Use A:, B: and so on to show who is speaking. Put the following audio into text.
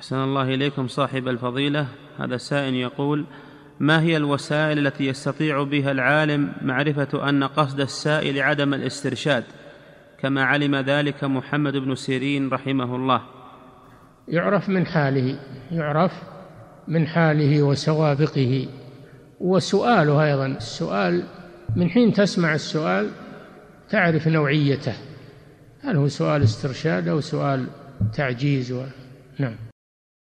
A: أحسن الله إليكم صاحب الفضيلة هذا سائل يقول ما هي الوسائل التي يستطيع بها العالم معرفة أن قصد السائل عدم الاسترشاد كما علم ذلك محمد بن سيرين رحمه الله
B: يعرف من حاله يعرف من حاله وسوابقه وسؤاله أيضا السؤال من حين تسمع السؤال تعرف نوعيته هل هو سؤال استرشاد أو سؤال تعجيز و...
C: نعم